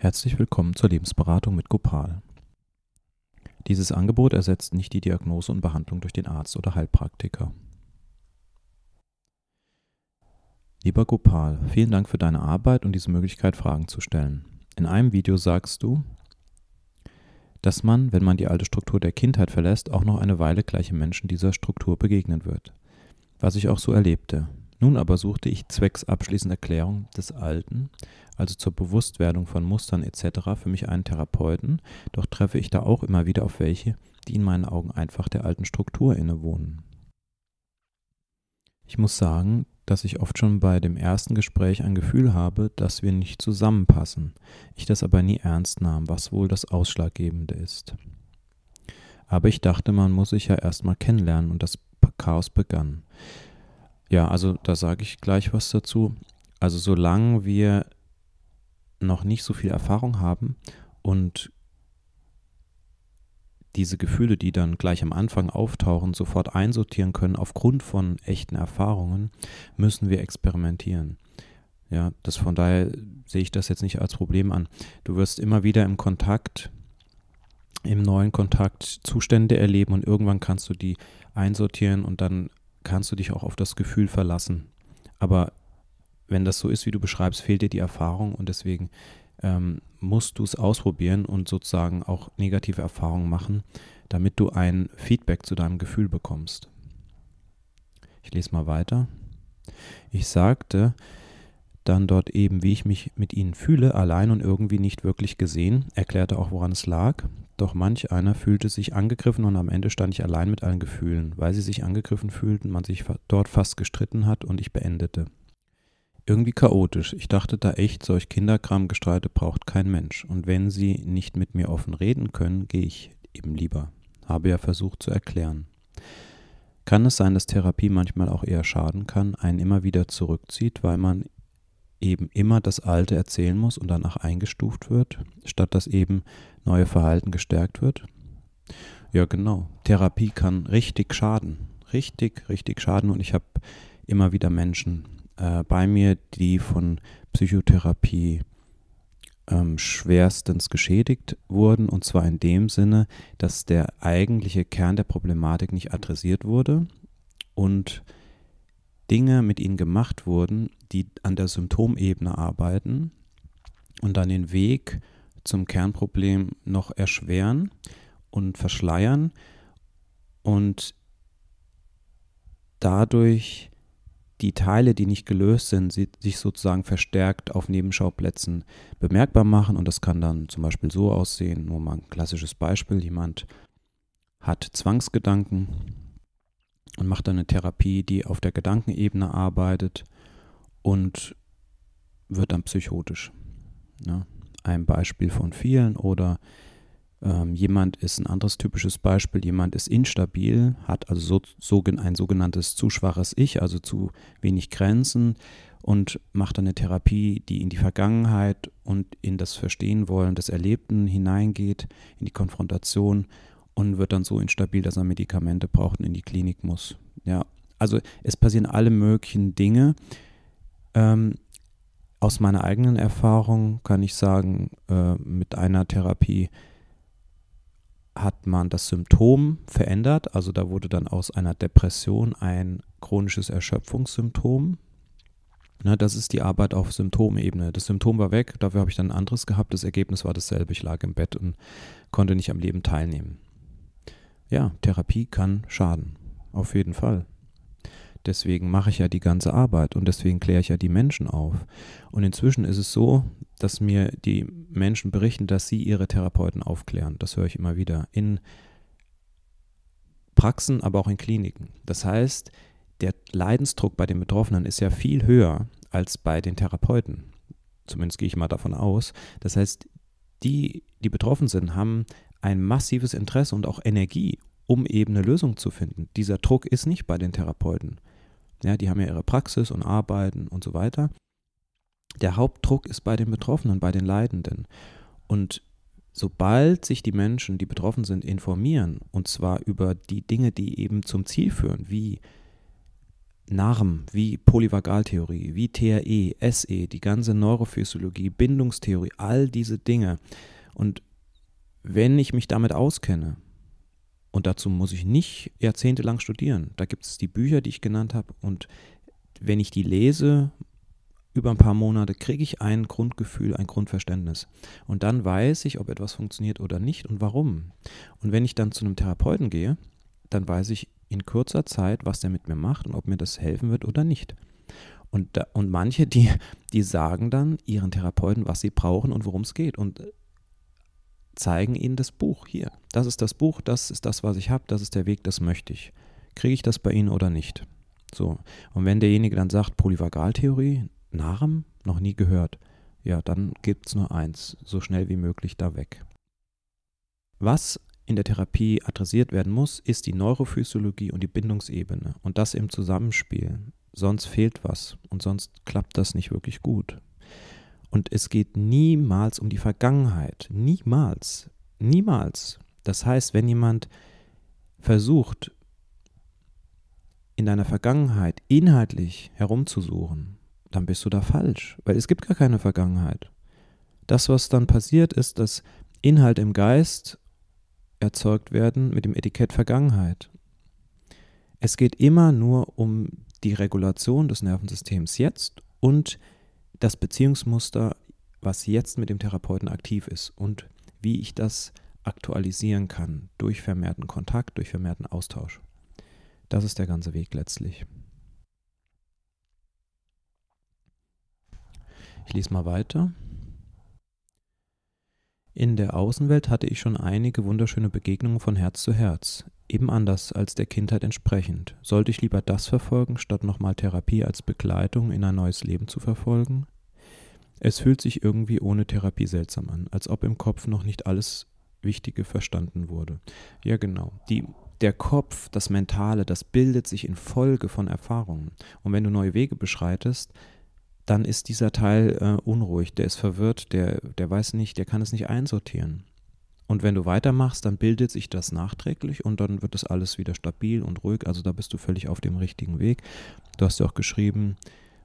Herzlich willkommen zur Lebensberatung mit Gopal. Dieses Angebot ersetzt nicht die Diagnose und Behandlung durch den Arzt oder Heilpraktiker. Lieber Gopal, vielen Dank für deine Arbeit und diese Möglichkeit, Fragen zu stellen. In einem Video sagst du, dass man, wenn man die alte Struktur der Kindheit verlässt, auch noch eine Weile gleiche Menschen dieser Struktur begegnen wird. Was ich auch so erlebte. Nun aber suchte ich zwecks abschließender Klärung des Alten, also zur Bewusstwerdung von Mustern etc., für mich einen Therapeuten, doch treffe ich da auch immer wieder auf welche, die in meinen Augen einfach der alten Struktur innewohnen. Ich muss sagen, dass ich oft schon bei dem ersten Gespräch ein Gefühl habe, dass wir nicht zusammenpassen, ich das aber nie ernst nahm, was wohl das Ausschlaggebende ist. Aber ich dachte, man muss sich ja erstmal kennenlernen und das Chaos begann. Ja, also da sage ich gleich was dazu. Also solange wir noch nicht so viel Erfahrung haben und diese Gefühle, die dann gleich am Anfang auftauchen, sofort einsortieren können aufgrund von echten Erfahrungen, müssen wir experimentieren. Ja, das von daher sehe ich das jetzt nicht als Problem an. Du wirst immer wieder im Kontakt, im neuen Kontakt Zustände erleben und irgendwann kannst du die einsortieren und dann kannst du dich auch auf das Gefühl verlassen. Aber wenn das so ist, wie du beschreibst, fehlt dir die Erfahrung und deswegen ähm, musst du es ausprobieren und sozusagen auch negative Erfahrungen machen, damit du ein Feedback zu deinem Gefühl bekommst. Ich lese mal weiter. Ich sagte dann dort eben, wie ich mich mit ihnen fühle, allein und irgendwie nicht wirklich gesehen, erklärte auch, woran es lag. Doch manch einer fühlte sich angegriffen und am Ende stand ich allein mit allen Gefühlen, weil sie sich angegriffen fühlten, man sich dort fast gestritten hat und ich beendete. Irgendwie chaotisch. Ich dachte da echt, solch Kinderkramgestreite braucht kein Mensch. Und wenn sie nicht mit mir offen reden können, gehe ich eben lieber. Habe ja versucht zu erklären. Kann es sein, dass Therapie manchmal auch eher schaden kann, einen immer wieder zurückzieht, weil man eben immer das Alte erzählen muss und danach eingestuft wird, statt dass eben neue Verhalten gestärkt wird. Ja, genau. Therapie kann richtig schaden. Richtig, richtig schaden. Und ich habe immer wieder Menschen äh, bei mir, die von Psychotherapie ähm, schwerstens geschädigt wurden. Und zwar in dem Sinne, dass der eigentliche Kern der Problematik nicht adressiert wurde und Dinge mit ihnen gemacht wurden, die an der Symptomebene arbeiten und dann den Weg zum Kernproblem noch erschweren und verschleiern und dadurch die Teile, die nicht gelöst sind, sich sozusagen verstärkt auf Nebenschauplätzen bemerkbar machen. Und das kann dann zum Beispiel so aussehen, nur mal ein klassisches Beispiel, jemand hat Zwangsgedanken und macht dann eine Therapie, die auf der Gedankenebene arbeitet und wird dann psychotisch. Ja, ne? ein Beispiel von vielen oder ähm, jemand ist ein anderes typisches Beispiel, jemand ist instabil, hat also so, so ein sogenanntes zu schwaches Ich, also zu wenig Grenzen und macht eine Therapie, die in die Vergangenheit und in das Verstehen wollen des Erlebten hineingeht, in die Konfrontation und wird dann so instabil, dass er Medikamente braucht und in die Klinik muss. Ja, also es passieren alle möglichen Dinge. Ähm, aus meiner eigenen Erfahrung kann ich sagen, äh, mit einer Therapie hat man das Symptom verändert. Also da wurde dann aus einer Depression ein chronisches Erschöpfungssymptom. Ne, das ist die Arbeit auf Symptomebene. Das Symptom war weg, dafür habe ich dann ein anderes gehabt. Das Ergebnis war dasselbe. Ich lag im Bett und konnte nicht am Leben teilnehmen. Ja, Therapie kann schaden. Auf jeden Fall. Deswegen mache ich ja die ganze Arbeit und deswegen kläre ich ja die Menschen auf. Und inzwischen ist es so, dass mir die Menschen berichten, dass sie ihre Therapeuten aufklären. Das höre ich immer wieder. In Praxen, aber auch in Kliniken. Das heißt, der Leidensdruck bei den Betroffenen ist ja viel höher als bei den Therapeuten. Zumindest gehe ich mal davon aus. Das heißt, die, die betroffen sind, haben ein massives Interesse und auch Energie, um eben eine Lösung zu finden. Dieser Druck ist nicht bei den Therapeuten. Ja, die haben ja ihre Praxis und arbeiten und so weiter. Der Hauptdruck ist bei den Betroffenen, bei den Leidenden. Und sobald sich die Menschen, die betroffen sind, informieren, und zwar über die Dinge, die eben zum Ziel führen, wie NARM, wie Polyvagaltheorie, wie TRE, SE, die ganze Neurophysiologie, Bindungstheorie, all diese Dinge. Und wenn ich mich damit auskenne, und dazu muss ich nicht jahrzehntelang studieren. Da gibt es die Bücher, die ich genannt habe. Und wenn ich die lese, über ein paar Monate kriege ich ein Grundgefühl, ein Grundverständnis. Und dann weiß ich, ob etwas funktioniert oder nicht und warum. Und wenn ich dann zu einem Therapeuten gehe, dann weiß ich in kurzer Zeit, was der mit mir macht und ob mir das helfen wird oder nicht. Und, da, und manche, die, die sagen dann ihren Therapeuten, was sie brauchen und worum es geht. Und zeigen ihnen das Buch hier. Das ist das Buch, das ist das, was ich habe, das ist der Weg, das möchte ich. Kriege ich das bei ihnen oder nicht? So. Und wenn derjenige dann sagt, Polyvagaltheorie, Narm, noch nie gehört, ja, dann gibt es nur eins, so schnell wie möglich da weg. Was in der Therapie adressiert werden muss, ist die Neurophysiologie und die Bindungsebene und das im Zusammenspiel. Sonst fehlt was und sonst klappt das nicht wirklich gut. Und es geht niemals um die Vergangenheit. Niemals. Niemals. Das heißt, wenn jemand versucht, in deiner Vergangenheit inhaltlich herumzusuchen, dann bist du da falsch, weil es gibt gar keine Vergangenheit. Das, was dann passiert, ist, dass Inhalte im Geist erzeugt werden mit dem Etikett Vergangenheit. Es geht immer nur um die Regulation des Nervensystems jetzt und die das Beziehungsmuster, was jetzt mit dem Therapeuten aktiv ist und wie ich das aktualisieren kann durch vermehrten Kontakt, durch vermehrten Austausch. Das ist der ganze Weg letztlich. Ich lese mal weiter. In der Außenwelt hatte ich schon einige wunderschöne Begegnungen von Herz zu Herz eben anders als der Kindheit entsprechend. Sollte ich lieber das verfolgen, statt nochmal Therapie als Begleitung in ein neues Leben zu verfolgen? Es fühlt sich irgendwie ohne Therapie seltsam an, als ob im Kopf noch nicht alles Wichtige verstanden wurde. Ja, genau. Die, der Kopf, das Mentale, das bildet sich in Folge von Erfahrungen. Und wenn du neue Wege beschreitest, dann ist dieser Teil äh, unruhig, der ist verwirrt, der, der weiß nicht, der kann es nicht einsortieren. Und wenn du weitermachst, dann bildet sich das nachträglich und dann wird das alles wieder stabil und ruhig. Also da bist du völlig auf dem richtigen Weg. Du hast ja auch geschrieben,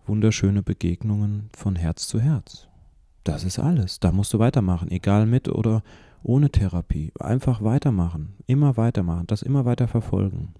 wunderschöne Begegnungen von Herz zu Herz. Das ist alles. Da musst du weitermachen, egal mit oder ohne Therapie. Einfach weitermachen, immer weitermachen, das immer weiter verfolgen.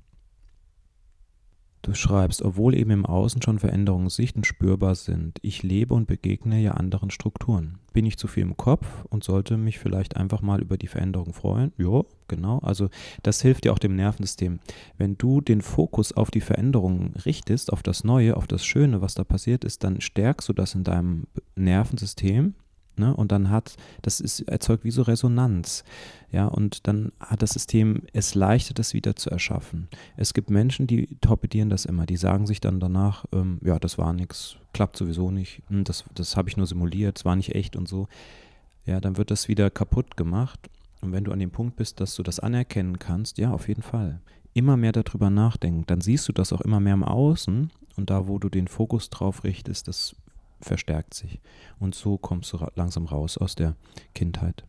Du schreibst, obwohl eben im Außen schon Veränderungen sicht- und spürbar sind, ich lebe und begegne ja anderen Strukturen. Bin ich zu viel im Kopf und sollte mich vielleicht einfach mal über die Veränderung freuen? Jo, genau. Also das hilft dir auch dem Nervensystem. Wenn du den Fokus auf die Veränderungen richtest, auf das Neue, auf das Schöne, was da passiert ist, dann stärkst du das in deinem Nervensystem Ne? Und dann hat, das ist, erzeugt wie so Resonanz. Ja, und dann hat das System es leichter, das wieder zu erschaffen. Es gibt Menschen, die torpedieren das immer. Die sagen sich dann danach, ähm, ja, das war nichts, klappt sowieso nicht, hm, das, das habe ich nur simuliert, es war nicht echt und so. Ja, dann wird das wieder kaputt gemacht. Und wenn du an dem Punkt bist, dass du das anerkennen kannst, ja, auf jeden Fall. Immer mehr darüber nachdenken, dann siehst du das auch immer mehr im Außen und da, wo du den Fokus drauf richtest, das verstärkt sich. Und so kommst du langsam raus aus der Kindheit.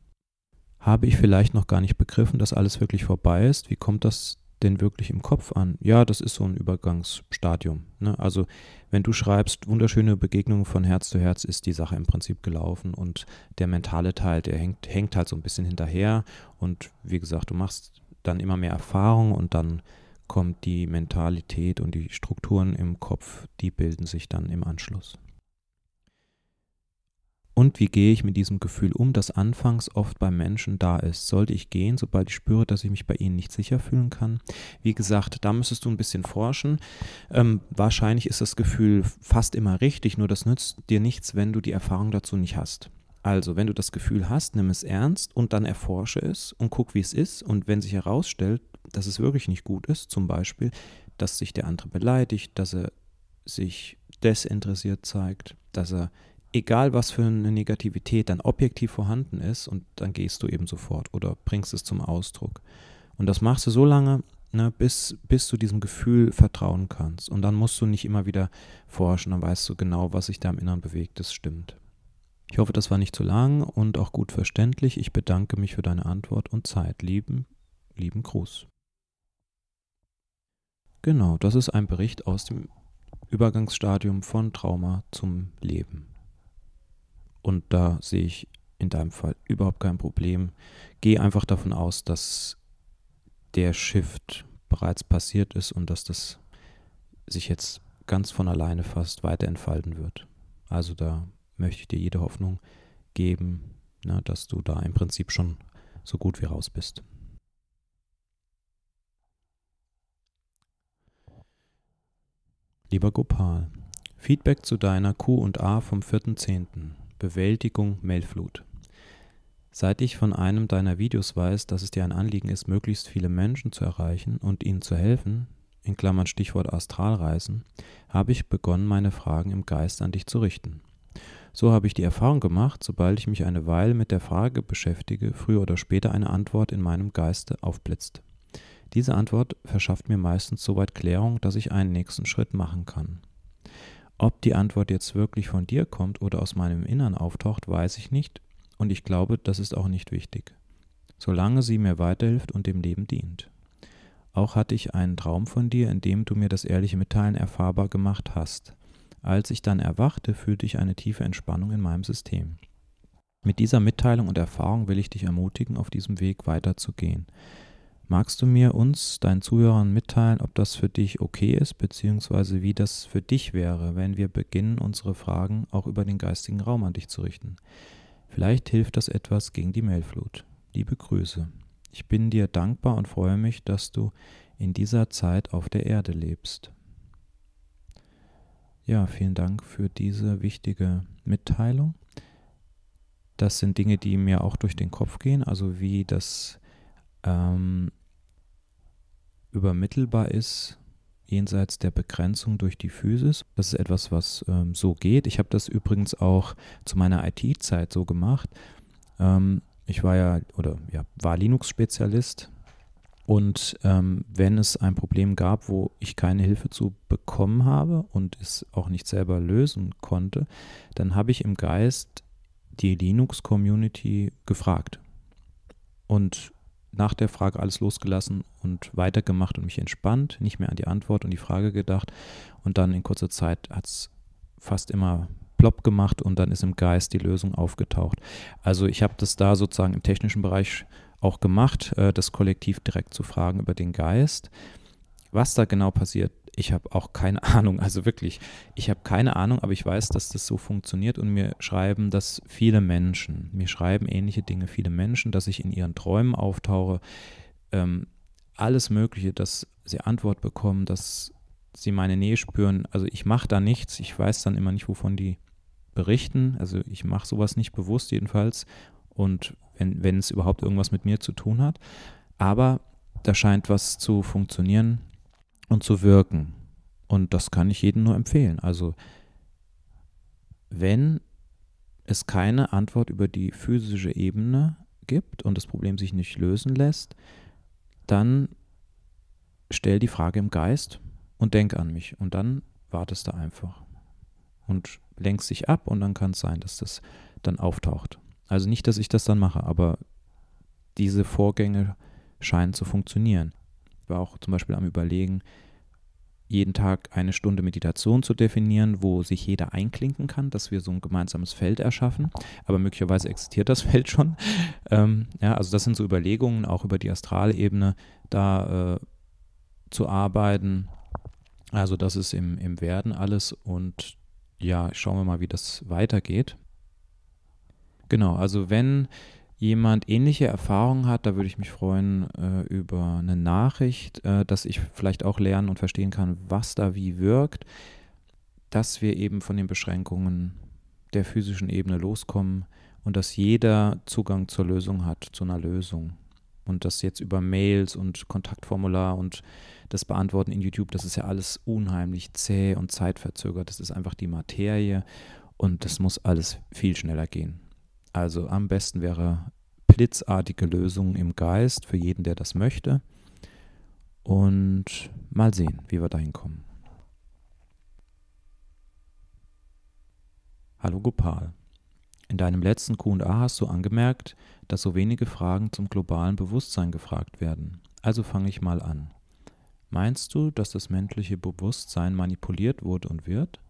Habe ich vielleicht noch gar nicht begriffen, dass alles wirklich vorbei ist? Wie kommt das denn wirklich im Kopf an? Ja, das ist so ein Übergangsstadium. Ne? Also wenn du schreibst, wunderschöne Begegnungen von Herz zu Herz, ist die Sache im Prinzip gelaufen und der mentale Teil, der hängt, hängt halt so ein bisschen hinterher und wie gesagt, du machst dann immer mehr Erfahrung und dann kommt die Mentalität und die Strukturen im Kopf, die bilden sich dann im Anschluss. Und wie gehe ich mit diesem Gefühl um, das anfangs oft beim Menschen da ist? Sollte ich gehen, sobald ich spüre, dass ich mich bei ihnen nicht sicher fühlen kann? Wie gesagt, da müsstest du ein bisschen forschen. Ähm, wahrscheinlich ist das Gefühl fast immer richtig, nur das nützt dir nichts, wenn du die Erfahrung dazu nicht hast. Also, wenn du das Gefühl hast, nimm es ernst und dann erforsche es und guck, wie es ist. Und wenn sich herausstellt, dass es wirklich nicht gut ist, zum Beispiel, dass sich der andere beleidigt, dass er sich desinteressiert zeigt, dass er egal was für eine Negativität dann objektiv vorhanden ist und dann gehst du eben sofort oder bringst es zum Ausdruck. Und das machst du so lange, ne, bis, bis du diesem Gefühl vertrauen kannst. Und dann musst du nicht immer wieder forschen, dann weißt du genau, was sich da im Inneren bewegt, das stimmt. Ich hoffe, das war nicht zu lang und auch gut verständlich. Ich bedanke mich für deine Antwort und Zeit. Lieben, lieben Gruß. Genau, das ist ein Bericht aus dem Übergangsstadium von Trauma zum Leben. Und da sehe ich in deinem Fall überhaupt kein Problem. Geh einfach davon aus, dass der Shift bereits passiert ist und dass das sich jetzt ganz von alleine fast weiter entfalten wird. Also da möchte ich dir jede Hoffnung geben, na, ne, dass du da im Prinzip schon so gut wie raus bist. Lieber Gopal, Feedback zu deiner Q&A vom 4.10. Bewältigung Mailflut. Seit ich von einem deiner Videos weiß, dass es dir ein Anliegen ist, möglichst viele Menschen zu erreichen und ihnen zu helfen, in Klammern Stichwort Astralreisen, habe ich begonnen, meine Fragen im Geist an dich zu richten. So habe ich die Erfahrung gemacht, sobald ich mich eine Weile mit der Frage beschäftige, früher oder später eine Antwort in meinem Geiste aufblitzt. Diese Antwort verschafft mir meistens soweit Klärung, dass ich einen nächsten Schritt machen kann. Ob die Antwort jetzt wirklich von dir kommt oder aus meinem Innern auftaucht, weiß ich nicht und ich glaube, das ist auch nicht wichtig, solange sie mir weiterhilft und dem Leben dient. Auch hatte ich einen Traum von dir, in dem du mir das ehrliche Mitteilen erfahrbar gemacht hast. Als ich dann erwachte, fühlte ich eine tiefe Entspannung in meinem System. Mit dieser Mitteilung und Erfahrung will ich dich ermutigen, auf diesem Weg weiterzugehen. Magst du mir uns, deinen Zuhörern, mitteilen, ob das für dich okay ist, beziehungsweise wie das für dich wäre, wenn wir beginnen, unsere Fragen auch über den geistigen Raum an dich zu richten? Vielleicht hilft das etwas gegen die Mailflut. Liebe Grüße. Ich bin dir dankbar und freue mich, dass du in dieser Zeit auf der Erde lebst. Ja, vielen Dank für diese wichtige Mitteilung. Das sind Dinge, die mir auch durch den Kopf gehen, also wie das ähm, übermittelbar ist jenseits der Begrenzung durch die Physis. Das ist etwas, was ähm, so geht. Ich habe das übrigens auch zu meiner IT-Zeit so gemacht. Ähm, ich war ja oder ja, war Linux-Spezialist und ähm, wenn es ein Problem gab, wo ich keine Hilfe zu bekommen habe und es auch nicht selber lösen konnte, dann habe ich im Geist die Linux-Community gefragt. Und nach der Frage alles losgelassen und weitergemacht und mich entspannt, nicht mehr an die Antwort und die Frage gedacht. Und dann in kurzer Zeit hat es fast immer plopp gemacht und dann ist im Geist die Lösung aufgetaucht. Also ich habe das da sozusagen im technischen Bereich auch gemacht, äh, das Kollektiv direkt zu fragen über den Geist. Was da genau passiert, ich habe auch keine Ahnung, also wirklich, ich habe keine Ahnung, aber ich weiß, dass das so funktioniert und mir schreiben das viele Menschen, mir schreiben ähnliche Dinge viele Menschen, dass ich in ihren Träumen auftauche, ähm, alles Mögliche, dass sie Antwort bekommen, dass sie meine Nähe spüren. Also ich mache da nichts, ich weiß dann immer nicht, wovon die berichten, also ich mache sowas nicht bewusst jedenfalls und wenn es überhaupt irgendwas mit mir zu tun hat, aber da scheint was zu funktionieren, und zu wirken. Und das kann ich jedem nur empfehlen. Also wenn es keine Antwort über die physische Ebene gibt und das Problem sich nicht lösen lässt, dann stell die Frage im Geist und denk an mich. Und dann wartest du einfach und lenkst dich ab und dann kann es sein, dass das dann auftaucht. Also nicht, dass ich das dann mache, aber diese Vorgänge scheinen zu funktionieren war auch zum Beispiel am Überlegen, jeden Tag eine Stunde Meditation zu definieren, wo sich jeder einklinken kann, dass wir so ein gemeinsames Feld erschaffen. Aber möglicherweise existiert das Feld schon. Ähm, ja, also das sind so Überlegungen, auch über die Astralebene da äh, zu arbeiten. Also das ist im, im Werden alles und ja, schauen wir mal, wie das weitergeht. Genau, also wenn jemand ähnliche Erfahrungen hat, da würde ich mich freuen äh, über eine Nachricht, äh, dass ich vielleicht auch lernen und verstehen kann, was da wie wirkt, dass wir eben von den Beschränkungen der physischen Ebene loskommen und dass jeder Zugang zur Lösung hat, zu einer Lösung. Und das jetzt über Mails und Kontaktformular und das Beantworten in YouTube, das ist ja alles unheimlich zäh und zeitverzögert. Das ist einfach die Materie und das muss alles viel schneller gehen. Also am besten wäre blitzartige Lösungen im Geist für jeden, der das möchte. Und mal sehen, wie wir dahin kommen. Hallo Gopal. In deinem letzten QA hast du angemerkt, dass so wenige Fragen zum globalen Bewusstsein gefragt werden. Also fange ich mal an. Meinst du, dass das menschliche Bewusstsein manipuliert wurde und wird?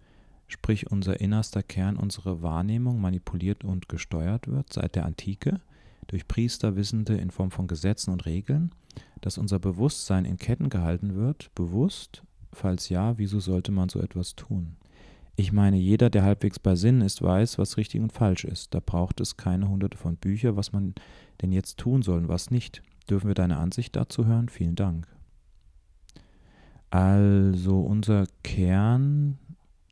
sprich unser innerster Kern, unsere Wahrnehmung manipuliert und gesteuert wird seit der Antike durch Priesterwissende in Form von Gesetzen und Regeln, dass unser Bewusstsein in Ketten gehalten wird, bewusst? Falls ja, wieso sollte man so etwas tun? Ich meine, jeder, der halbwegs bei Sinn ist, weiß, was richtig und falsch ist. Da braucht es keine hunderte von Büchern, was man denn jetzt tun soll und was nicht. Dürfen wir deine Ansicht dazu hören? Vielen Dank. Also unser Kern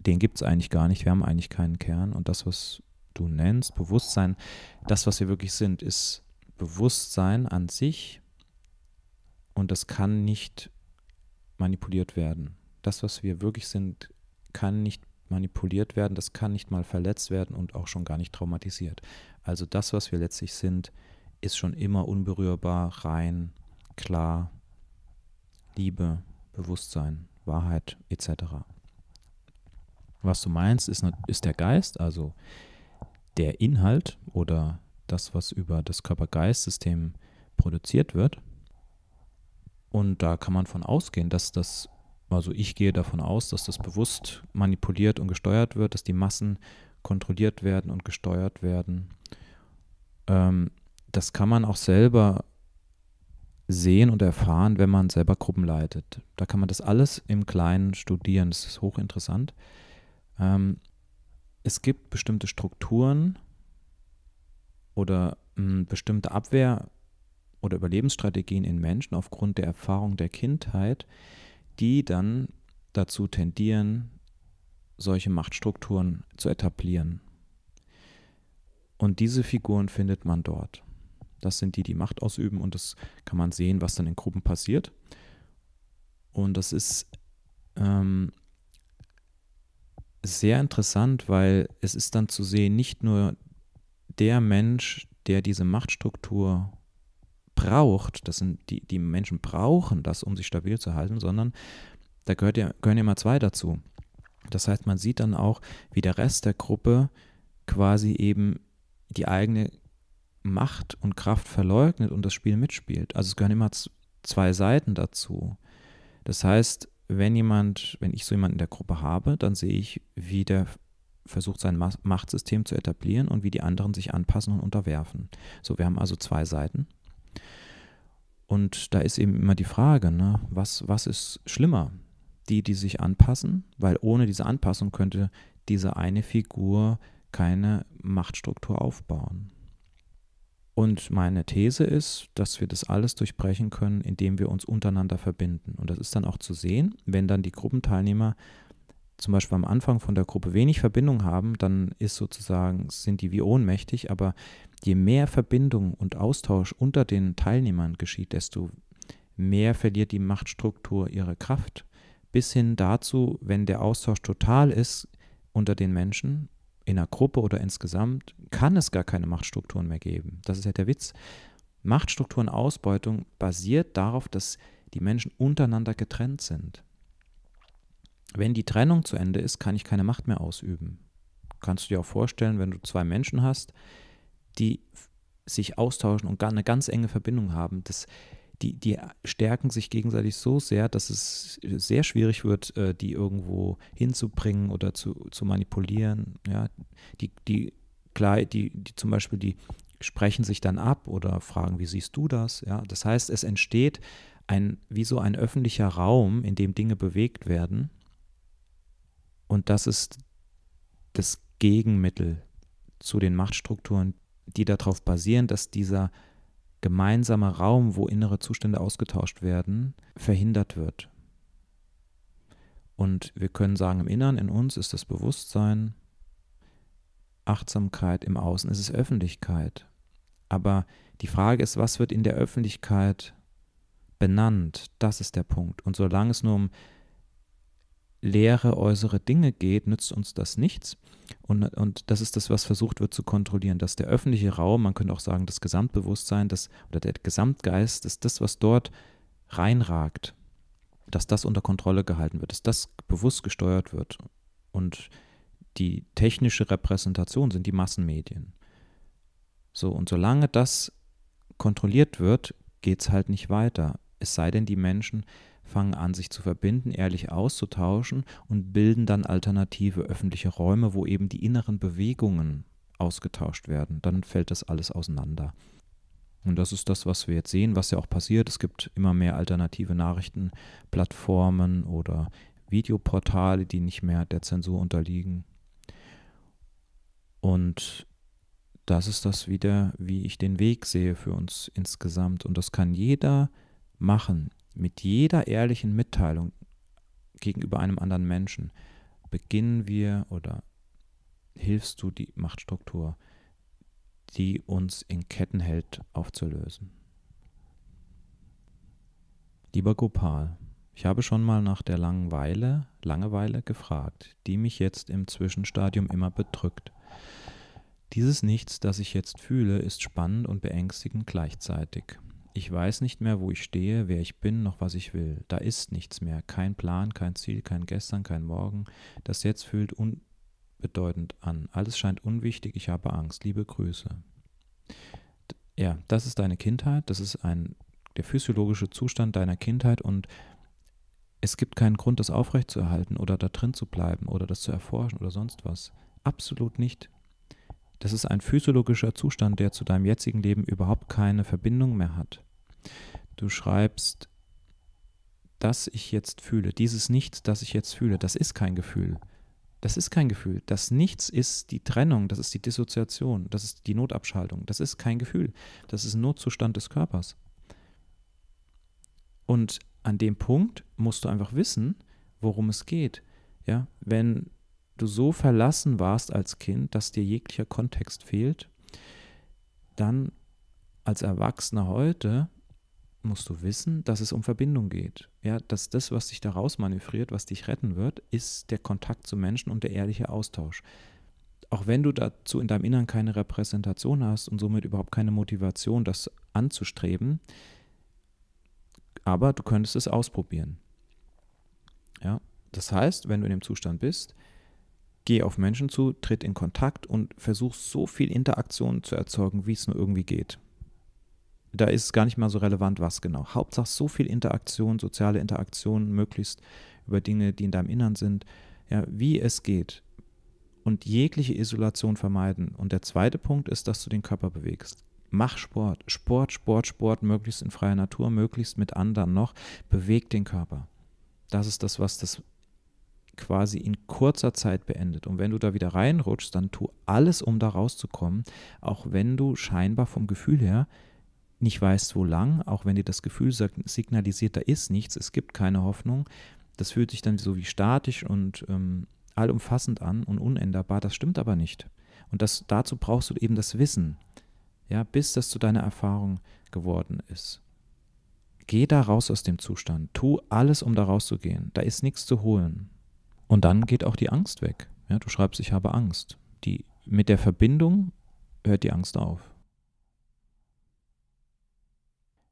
den gibt es eigentlich gar nicht. Wir haben eigentlich keinen Kern. Und das, was du nennst, Bewusstsein, das, was wir wirklich sind, ist Bewusstsein an sich. Und das kann nicht manipuliert werden. Das, was wir wirklich sind, kann nicht manipuliert werden, das kann nicht mal verletzt werden und auch schon gar nicht traumatisiert. Also das, was wir letztlich sind, ist schon immer unberührbar, rein, klar, Liebe, Bewusstsein, Wahrheit etc. Was du meinst, ist, ist der Geist, also der Inhalt oder das, was über das Körper-Geist-System produziert wird. Und da kann man von ausgehen, dass das, also ich gehe davon aus, dass das bewusst manipuliert und gesteuert wird, dass die Massen kontrolliert werden und gesteuert werden. Ähm, das kann man auch selber sehen und erfahren, wenn man selber Gruppen leitet. Da kann man das alles im Kleinen studieren. Das ist hochinteressant. Ähm, es gibt bestimmte Strukturen oder mh, hm, bestimmte Abwehr- oder Überlebensstrategien in Menschen aufgrund der Erfahrung der Kindheit, die dann dazu tendieren, solche Machtstrukturen zu etablieren. Und diese Figuren findet man dort. Das sind die, die Macht ausüben und das kann man sehen, was dann in Gruppen passiert. Und das ist ähm, sehr interessant, weil es ist dann zu sehen, nicht nur der Mensch, der diese Machtstruktur braucht, das sind die, die Menschen brauchen das, um sich stabil zu halten, sondern da gehört ja, gehören immer zwei dazu. Das heißt, man sieht dann auch, wie der Rest der Gruppe quasi eben die eigene Macht und Kraft verleugnet und das Spiel mitspielt. Also es gehören immer zwei Seiten dazu. Das heißt, wenn jemand, wenn ich so jemanden in der Gruppe habe, dann sehe ich, wie der versucht, sein Machtsystem zu etablieren und wie die anderen sich anpassen und unterwerfen. So, wir haben also zwei Seiten. Und da ist eben immer die Frage, ne, was, was ist schlimmer? Die, die sich anpassen, weil ohne diese Anpassung könnte diese eine Figur keine Machtstruktur aufbauen. Und meine These ist, dass wir das alles durchbrechen können, indem wir uns untereinander verbinden. Und das ist dann auch zu sehen, wenn dann die Gruppenteilnehmer zum Beispiel am Anfang von der Gruppe wenig Verbindung haben, dann ist sozusagen, sind die wie ohnmächtig, aber je mehr Verbindung und Austausch unter den Teilnehmern geschieht, desto mehr verliert die Machtstruktur ihre Kraft. Bis hin dazu, wenn der Austausch total ist unter den Menschen, in einer Gruppe oder insgesamt kann es gar keine Machtstrukturen mehr geben. Das ist ja der Witz. Machtstrukturen, Ausbeutung basiert darauf, dass die Menschen untereinander getrennt sind. Wenn die Trennung zu Ende ist, kann ich keine Macht mehr ausüben. Kannst du dir auch vorstellen, wenn du zwei Menschen hast, die sich austauschen und eine ganz enge Verbindung haben, dass die, die stärken sich gegenseitig so sehr, dass es sehr schwierig wird, äh, die irgendwo hinzubringen oder zu, zu manipulieren. Ja, die, die, klar, die, die zum Beispiel, die sprechen sich dann ab oder fragen, wie siehst du das? Ja, das heißt, es entsteht ein, wie so ein öffentlicher Raum, in dem Dinge bewegt werden. Und das ist das Gegenmittel zu den Machtstrukturen, die darauf basieren, dass dieser gemeinsamer Raum, wo innere Zustände ausgetauscht werden, verhindert wird. Und wir können sagen, im Inneren in uns ist das Bewusstsein, Achtsamkeit, im Außen ist es Öffentlichkeit. Aber die Frage ist, was wird in der Öffentlichkeit benannt? Das ist der Punkt. Und solange es nur um leere äußere Dinge geht, nützt uns das nichts. Und, und das ist das, was versucht wird zu kontrollieren, dass der öffentliche Raum, man könnte auch sagen, das Gesamtbewusstsein das, oder der Gesamtgeist, ist das, was dort reinragt, dass das unter Kontrolle gehalten wird, dass das bewusst gesteuert wird. Und die technische Repräsentation sind die Massenmedien. So, und solange das kontrolliert wird, geht es halt nicht weiter. Es sei denn, die Menschen fangen an, sich zu verbinden, ehrlich auszutauschen und bilden dann alternative öffentliche Räume, wo eben die inneren Bewegungen ausgetauscht werden. Dann fällt das alles auseinander. Und das ist das, was wir jetzt sehen, was ja auch passiert. Es gibt immer mehr alternative Nachrichtenplattformen oder Videoportale, die nicht mehr der Zensur unterliegen. Und das ist das wieder, wie ich den Weg sehe für uns insgesamt. Und das kann jeder machen. Mit jeder ehrlichen Mitteilung gegenüber einem anderen Menschen beginnen wir oder hilfst du die Machtstruktur, die uns in Ketten hält, aufzulösen. Lieber Gopal, ich habe schon mal nach der Langeweile, Langeweile gefragt, die mich jetzt im Zwischenstadium immer bedrückt. Dieses Nichts, das ich jetzt fühle, ist spannend und beängstigend gleichzeitig. Ich weiß nicht mehr, wo ich stehe, wer ich bin, noch was ich will. Da ist nichts mehr. Kein Plan, kein Ziel, kein Gestern, kein Morgen. Das Jetzt fühlt unbedeutend an. Alles scheint unwichtig. Ich habe Angst. Liebe Grüße. Ja, das ist deine Kindheit. Das ist ein, der physiologische Zustand deiner Kindheit und es gibt keinen Grund, das aufrechtzuerhalten oder da drin zu bleiben oder das zu erforschen oder sonst was. Absolut nicht. Das ist ein physiologischer Zustand, der zu deinem jetzigen Leben überhaupt keine Verbindung mehr hat. Du schreibst, dass ich jetzt fühle, dieses Nichts, das ich jetzt fühle, das ist kein Gefühl. Das ist kein Gefühl. Das Nichts ist die Trennung, das ist die Dissoziation, das ist die Notabschaltung. Das ist kein Gefühl. Das ist ein Notzustand des Körpers. Und an dem Punkt musst du einfach wissen, worum es geht. Ja, wenn du so verlassen warst als Kind, dass dir jeglicher Kontext fehlt, dann als Erwachsener heute musst du wissen, dass es um Verbindung geht. Ja, dass das, was dich daraus manövriert, was dich retten wird, ist der Kontakt zu Menschen und der ehrliche Austausch. Auch wenn du dazu in deinem Inneren keine Repräsentation hast und somit überhaupt keine Motivation, das anzustreben, aber du könntest es ausprobieren. Ja, das heißt, wenn du in dem Zustand bist, geh auf Menschen zu, tritt in Kontakt und versuch so viel Interaktion zu erzeugen, wie es nur irgendwie geht. Da ist es gar nicht mal so relevant, was genau. Hauptsache so viel Interaktion, soziale Interaktion, möglichst über Dinge, die in deinem Innern sind, ja, wie es geht. Und jegliche Isolation vermeiden. Und der zweite Punkt ist, dass du den Körper bewegst. Mach Sport. Sport, Sport, Sport, möglichst in freier Natur, möglichst mit anderen noch. Beweg den Körper. Das ist das, was das quasi in kurzer Zeit beendet. Und wenn du da wieder reinrutschst, dann tu alles, um da rauszukommen, auch wenn du scheinbar vom Gefühl her nicht weißt, wo lang, auch wenn dir das Gefühl signalisiert, da ist nichts, es gibt keine Hoffnung. Das fühlt sich dann so wie statisch und ähm, allumfassend an und unänderbar. Das stimmt aber nicht. Und das, dazu brauchst du eben das Wissen, ja, bis das zu deiner Erfahrung geworden ist. Geh da raus aus dem Zustand. Tu alles, um da rauszugehen. Da ist nichts zu holen. Und dann geht auch die Angst weg. Ja, du schreibst, ich habe Angst. Die, mit der Verbindung hört die Angst auf.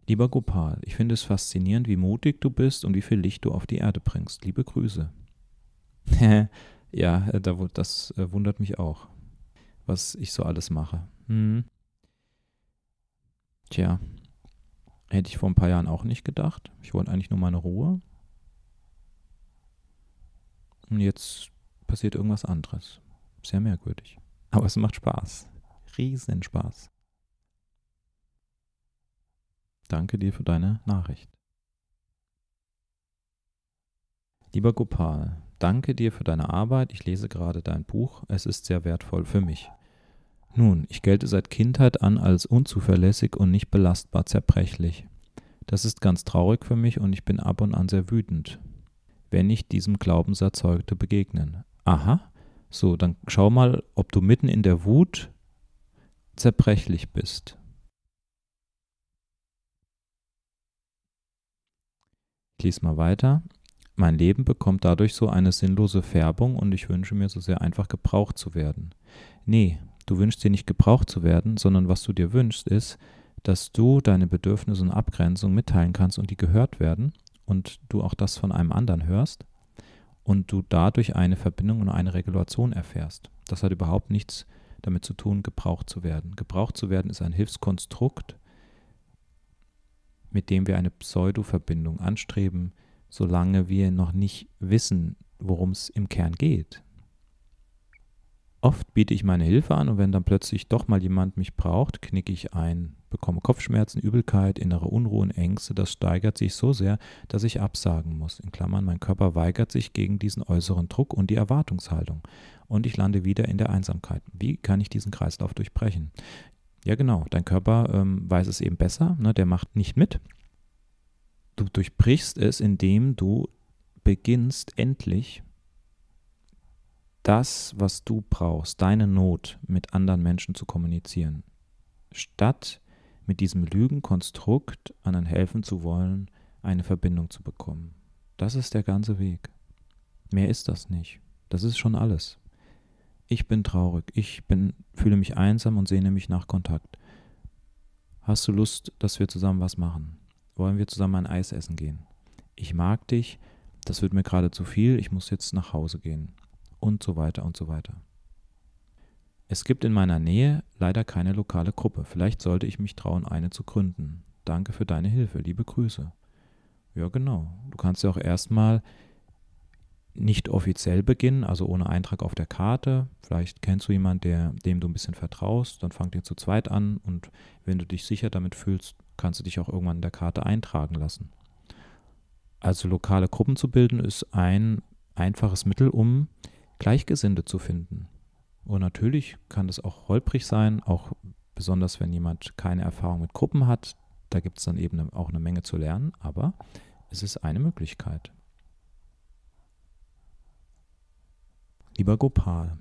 Lieber Gopal, ich finde es faszinierend, wie mutig du bist und wie viel Licht du auf die Erde bringst. Liebe Grüße. ja, äh, das äh, wundert mich auch, was ich so alles mache. Hm. Tja, hätte ich vor ein paar Jahren auch nicht gedacht. Ich wollte eigentlich nur meine Ruhe. Und jetzt passiert irgendwas anderes. Sehr merkwürdig. Aber es macht Spaß. Riesen Spaß. Danke dir für deine Nachricht. Lieber Gopal, danke dir für deine Arbeit. Ich lese gerade dein Buch. Es ist sehr wertvoll für mich. Nun, ich gelte seit Kindheit an als unzuverlässig und nicht belastbar zerbrechlich. Das ist ganz traurig für mich und ich bin ab und an sehr wütend wenn ich diesem Glaubenssatz heute begegne. Aha, so, dann schau mal, ob du mitten in der Wut zerbrechlich bist. Ich lese mal weiter. Mein Leben bekommt dadurch so eine sinnlose Färbung und ich wünsche mir so sehr einfach gebraucht zu werden. Nee, du wünschst dir nicht gebraucht zu werden, sondern was du dir wünschst ist, dass du deine Bedürfnisse und Abgrenzung mitteilen kannst und die gehört werden und du auch das von einem anderen hörst und du dadurch eine Verbindung und eine Regulation erfährst. Das hat überhaupt nichts damit zu tun, gebraucht zu werden. Gebraucht zu werden ist ein Hilfskonstrukt, mit dem wir eine Pseudo-Verbindung anstreben, solange wir noch nicht wissen, worum es im Kern geht. Oft biete ich meine Hilfe an und wenn dann plötzlich doch mal jemand mich braucht, knicke ich ein, bekomme Kopfschmerzen, Übelkeit, innere Unruhen, Ängste. Das steigert sich so sehr, dass ich absagen muss. In Klammern, mein Körper weigert sich gegen diesen äußeren Druck und die Erwartungshaltung. Und ich lande wieder in der Einsamkeit. Wie kann ich diesen Kreislauf durchbrechen? Ja, genau. Dein Körper ähm, weiß es eben besser. Ne? Der macht nicht mit. Du durchbrichst es, indem du beginnst, endlich das, was du brauchst, deine Not mit anderen Menschen zu kommunizieren, statt mit diesem Lügenkonstrukt anderen helfen zu wollen, eine Verbindung zu bekommen. Das ist der ganze Weg. Mehr ist das nicht. Das ist schon alles. Ich bin traurig, ich bin, fühle mich einsam und sehne mich nach Kontakt. Hast du Lust, dass wir zusammen was machen? Wollen wir zusammen ein Eis essen gehen? Ich mag dich, das wird mir gerade zu viel, ich muss jetzt nach Hause gehen und so weiter und so weiter. Es gibt in meiner Nähe leider keine lokale Gruppe. Vielleicht sollte ich mich trauen, eine zu gründen. Danke für deine Hilfe. Liebe Grüße. Ja, genau. Du kannst ja auch erstmal nicht offiziell beginnen, also ohne Eintrag auf der Karte. Vielleicht kennst du jemanden, der, dem du ein bisschen vertraust, dann fang dir zu zweit an und wenn du dich sicher damit fühlst, kannst du dich auch irgendwann in der Karte eintragen lassen. Also lokale Gruppen zu bilden ist ein einfaches Mittel, um Gleichgesinnte zu finden. Und natürlich kann das auch holprig sein, auch besonders wenn jemand keine Erfahrung mit Gruppen hat. Da gibt es dann eben auch eine Menge zu lernen, aber es ist eine Möglichkeit. Lieber Gopal,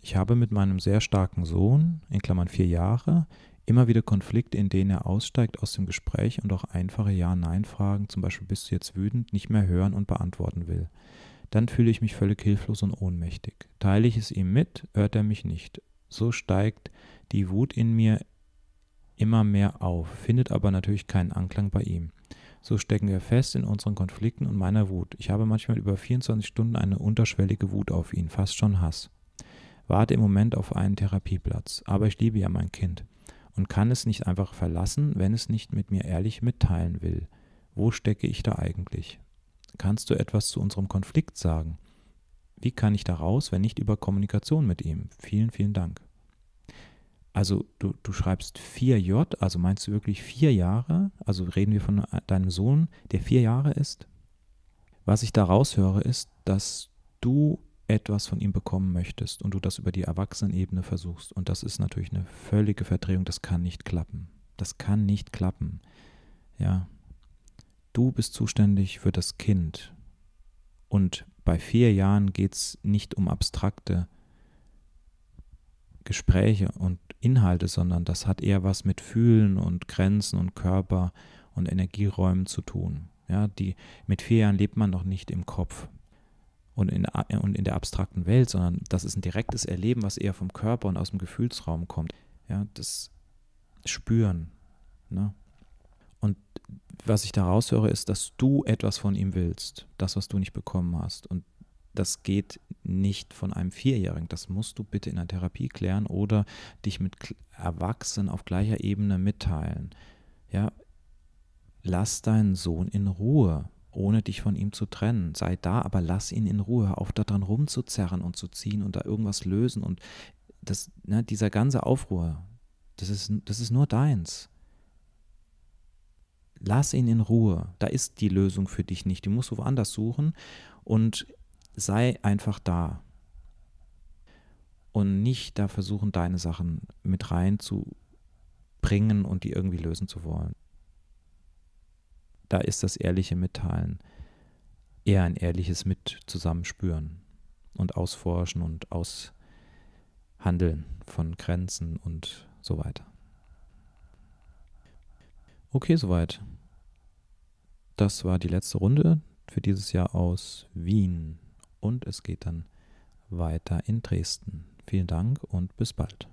ich habe mit meinem sehr starken Sohn, in Klammern vier Jahre, immer wieder Konflikte, in denen er aussteigt aus dem Gespräch und auch einfache Ja-Nein-Fragen, zum Beispiel bist du jetzt wütend, nicht mehr hören und beantworten will dann fühle ich mich völlig hilflos und ohnmächtig. Teile ich es ihm mit, hört er mich nicht. So steigt die Wut in mir immer mehr auf, findet aber natürlich keinen Anklang bei ihm. So stecken wir fest in unseren Konflikten und meiner Wut. Ich habe manchmal über 24 Stunden eine unterschwellige Wut auf ihn, fast schon Hass. Warte im Moment auf einen Therapieplatz, aber ich liebe ja mein Kind und kann es nicht einfach verlassen, wenn es nicht mit mir ehrlich mitteilen will. Wo stecke ich da eigentlich? Kannst du etwas zu unserem Konflikt sagen? Wie kann ich da raus, wenn nicht über Kommunikation mit ihm? Vielen, vielen Dank. Also du, du schreibst 4J, also meinst du wirklich vier Jahre? Also reden wir von deinem Sohn, der vier Jahre ist? Was ich da raushöre, ist, dass du etwas von ihm bekommen möchtest und du das über die Erwachsenenebene versuchst. Und das ist natürlich eine völlige Verdrehung, das kann nicht klappen. Das kann nicht klappen. Ja, du bist zuständig für das Kind. Und bei vier Jahren geht es nicht um abstrakte Gespräche und Inhalte, sondern das hat eher was mit Fühlen und Grenzen und Körper und Energieräumen zu tun. Ja, die, mit vier Jahren lebt man noch nicht im Kopf und in, und in der abstrakten Welt, sondern das ist ein direktes Erleben, was eher vom Körper und aus dem Gefühlsraum kommt. Ja, das Spüren. Ne? was ich da raushöre, ist, dass du etwas von ihm willst, das, was du nicht bekommen hast. Und das geht nicht von einem Vierjährigen. Das musst du bitte in der Therapie klären oder dich mit Erwachsenen auf gleicher Ebene mitteilen. Ja, lass deinen Sohn in Ruhe, ohne dich von ihm zu trennen. Sei da, aber lass ihn in Ruhe. Hör auf, daran rumzuzerren und zu ziehen und da irgendwas lösen. Und das, ne, dieser ganze Aufruhr, das ist, das ist nur deins. Lass ihn in Ruhe. Da ist die Lösung für dich nicht. Du musst woanders suchen und sei einfach da. Und nicht da versuchen, deine Sachen mit reinzubringen und die irgendwie lösen zu wollen. Da ist das ehrliche Mitteilen eher ein ehrliches Mit zusammenspüren und ausforschen und aushandeln von Grenzen und so weiter. Okay, soweit. Das war die letzte Runde für dieses Jahr aus Wien und es geht dann weiter in Dresden. Vielen Dank und bis bald.